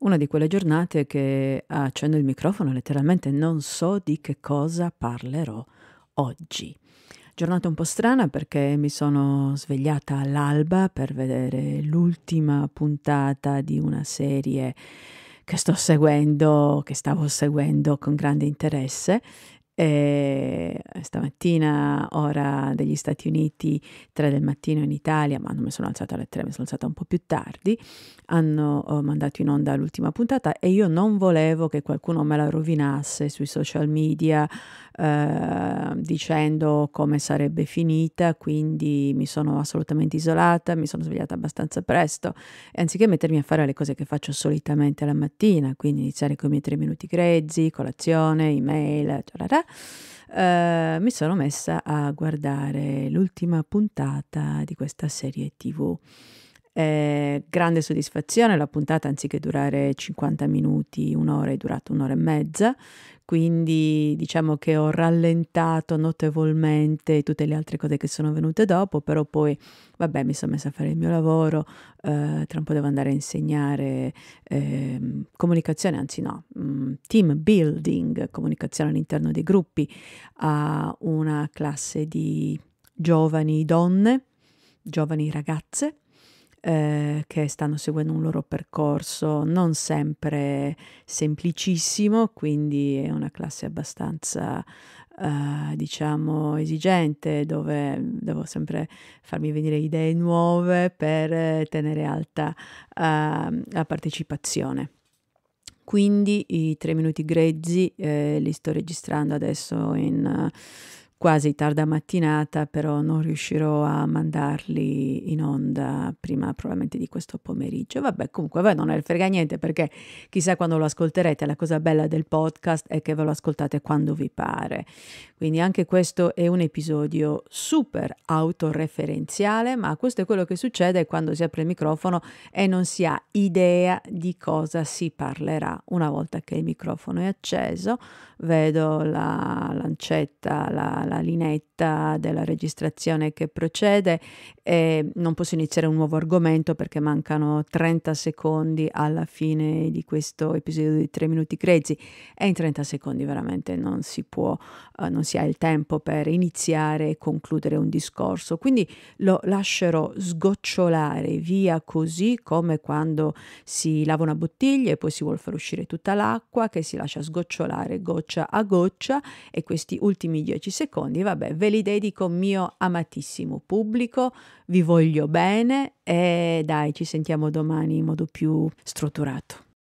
Una di quelle giornate che accendo il microfono letteralmente non so di che cosa parlerò oggi. Giornata un po' strana perché mi sono svegliata all'alba per vedere l'ultima puntata di una serie che sto seguendo, che stavo seguendo con grande interesse eh, stamattina, ora degli Stati Uniti, 3 del mattino in Italia, ma non mi sono alzata alle 3, mi sono alzata un po' più tardi, hanno eh, mandato in onda l'ultima puntata e io non volevo che qualcuno me la rovinasse sui social media eh, dicendo come sarebbe finita, quindi mi sono assolutamente isolata, mi sono svegliata abbastanza presto e anziché mettermi a fare le cose che faccio solitamente la mattina, quindi iniziare con i miei 3 minuti grezzi, colazione, email, eccetera eh, mi sono messa a guardare l'ultima puntata di questa serie tv eh, grande soddisfazione, la puntata anziché durare 50 minuti, un'ora è durata un'ora e mezza, quindi diciamo che ho rallentato notevolmente tutte le altre cose che sono venute dopo, però poi vabbè mi sono messa a fare il mio lavoro, eh, tra un po' devo andare a insegnare eh, comunicazione, anzi no, mm, team building, comunicazione all'interno dei gruppi a una classe di giovani donne, giovani ragazze eh, che stanno seguendo un loro percorso non sempre semplicissimo, quindi è una classe abbastanza eh, diciamo esigente dove devo sempre farmi venire idee nuove per tenere alta eh, la partecipazione quindi i tre minuti grezzi eh, li sto registrando adesso in uh, quasi tarda mattinata, però non riuscirò a mandarli in onda prima probabilmente di questo pomeriggio. Vabbè, comunque vabbè, non il frega niente perché chissà quando lo ascolterete. La cosa bella del podcast è che ve lo ascoltate quando vi pare. Quindi anche questo è un episodio super autoreferenziale, ma questo è quello che succede quando si apre il microfono e non si ha idea di cosa si parlerà. Una volta che il microfono è acceso, vedo la lancetta, la la linetta della registrazione che procede e non posso iniziare un nuovo argomento perché mancano 30 secondi alla fine di questo episodio di 3 minuti grezzi e in 30 secondi veramente non si può, eh, non si ha il tempo per iniziare e concludere un discorso, quindi lo lascerò sgocciolare via così come quando si lava una bottiglia e poi si vuole far uscire tutta l'acqua che si lascia sgocciolare goccia a goccia e questi ultimi 10 secondi secondi, vabbè, ve li dedico mio amatissimo pubblico, vi voglio bene e dai, ci sentiamo domani in modo più strutturato.